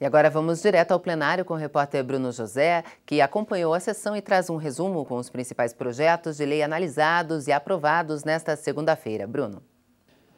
E agora vamos direto ao plenário com o repórter Bruno José, que acompanhou a sessão e traz um resumo com os principais projetos de lei analisados e aprovados nesta segunda-feira. Bruno.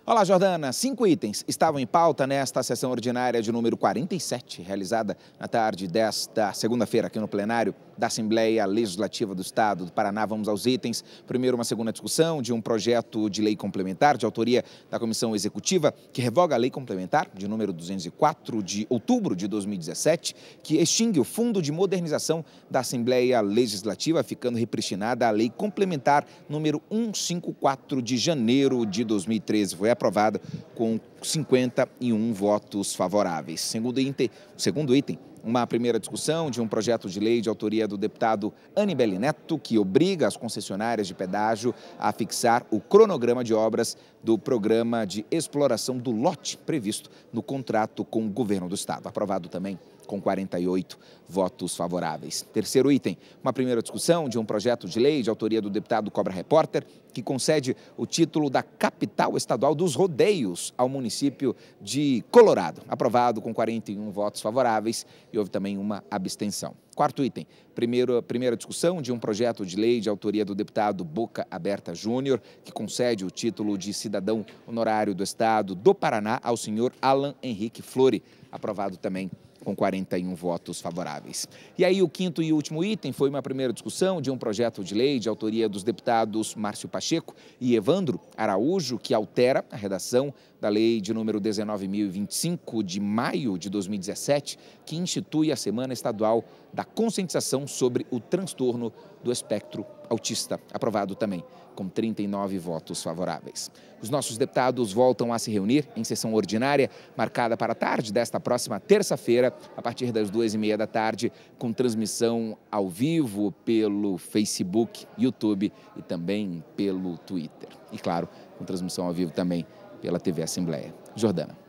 Olá, Jordana. Cinco itens estavam em pauta nesta sessão ordinária de número 47, realizada na tarde desta segunda-feira aqui no plenário da Assembleia Legislativa do Estado do Paraná. Vamos aos itens. Primeiro, uma segunda discussão de um projeto de lei complementar de autoria da Comissão Executiva que revoga a lei complementar de número 204 de outubro de 2017, que extingue o Fundo de Modernização da Assembleia Legislativa, ficando repristinada a lei complementar número 154 de janeiro de 2013. Foi aprovada com 51 votos favoráveis. Segundo item, segundo item uma primeira discussão de um projeto de lei de autoria do deputado Anibeli Neto, que obriga as concessionárias de pedágio a fixar o cronograma de obras do programa de exploração do lote previsto no contrato com o governo do estado. Aprovado também com 48 votos favoráveis. Terceiro item, uma primeira discussão de um projeto de lei de autoria do deputado Cobra Repórter, que concede o título da capital estadual dos rodeios ao município de Colorado. Aprovado com 41 votos favoráveis e houve também uma abstenção. Quarto item, primeiro, primeira discussão de um projeto de lei de autoria do deputado Boca Aberta Júnior, que concede o título de cidadão honorário do Estado do Paraná ao senhor Alan Henrique Flori, aprovado também com 41 votos favoráveis. E aí o quinto e último item foi uma primeira discussão de um projeto de lei de autoria dos deputados Márcio Pacheco e Evandro Araújo, que altera a redação da lei de número 19.025 de maio de 2017, que institui a Semana Estadual da Conscientização sobre o Transtorno do Espectro autista, aprovado também com 39 votos favoráveis. Os nossos deputados voltam a se reunir em sessão ordinária, marcada para a tarde desta próxima terça-feira, a partir das duas e meia da tarde, com transmissão ao vivo pelo Facebook, YouTube e também pelo Twitter. E claro, com transmissão ao vivo também pela TV Assembleia. Jordana.